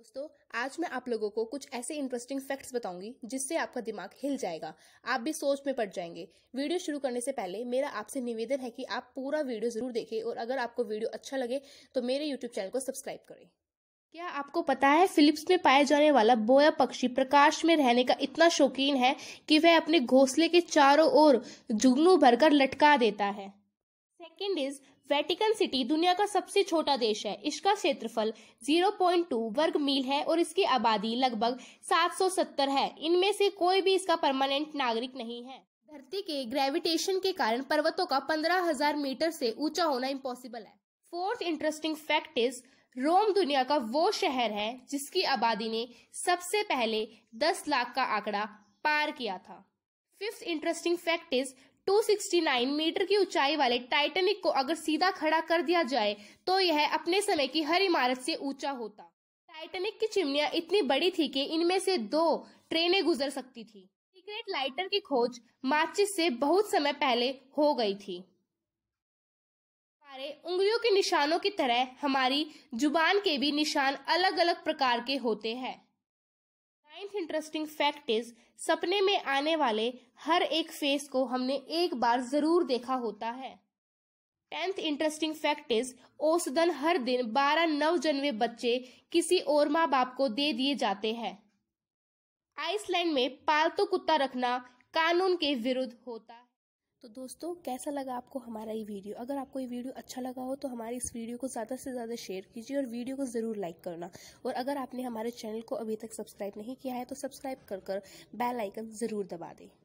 दोस्तों आज मैं आप लोगों को कुछ ऐसे इंटरेस्टिंग फैक्ट्स बताऊंगी जिससे आपका दिमाग हिल जाएगा आप भी सोच में पड़ जाएंगे वीडियो शुरू करने से पहले मेरा आपसे निवेदन है कि आप पूरा वीडियो जरूर देखें और अगर आपको वीडियो अच्छा लगे तो मेरे यूट्यूब चैनल को सब्सक्राइब करें क्या आपको पता है फिलिप्स में पाया जाने वाला बोया पक्षी प्रकाश में रहने का इतना शौकीन है कि वह अपने घोंसले के चारों ओर जुगनू भरकर लटका देता है सेकेंड इज वेटिकन सिटी दुनिया का सबसे छोटा देश है इसका क्षेत्रफल 0.2 वर्ग मील है और इसकी आबादी लगभग 770 है इनमें से कोई भी इसका परमानेंट नागरिक नहीं है धरती के ग्रेविटेशन के कारण पर्वतों का 15,000 मीटर से ऊंचा होना इम्पॉसिबल है fourth interesting fact is Rome दुनिया का वो शहर है जिसकी आबादी ने सबसे पहले 10 लाख का आंकड़ा पार किया था fifth interesting fact is 269 metre की ऊंचाई वाले टाइटैनिक को अगर सीधा खड़ा कर दिया जाए तो यह अपने समय की हर इमारत से ऊंचा होता टाइटैनिक की चिमनियां इतनी बड़ी थी कि इनमें से दो ट्रेनें गुजर सकती थी सीक्रेट लाइटर की खोज माचिस से बहुत समय पहले हो गई थी हमारे उंगलियों के निशानों की तरह हमारी जुबान के भी निशान अलग अलग प्रकार के होते हैं नाइन्थ इंटरेस्टिंग फैक्ट इज सपने में आने वाले हर एक फेस को हमने एक बार जरूर देखा होता है टेंथ इंटरेस्टिंग फैक्ट इज औसतन हर दिन बारह नव जन्मे बच्चे किसी और माँ बाप को दे दिए जाते हैं आइसलैंड में पालतू कुत्ता रखना कानून के विरुद्ध होता है तो दोस्तों कैसा लगा आपको हमारा ये वीडियो अगर आपको ये वीडियो अच्छा लगा हो तो हमारे इस वीडियो को ज़्यादा से ज़्यादा शेयर कीजिए और वीडियो को ज़रूर लाइक करना और अगर आपने हमारे चैनल को अभी तक सब्सक्राइब नहीं किया है तो सब्सक्राइब कर कर बेल आइकन ज़रूर दबा दें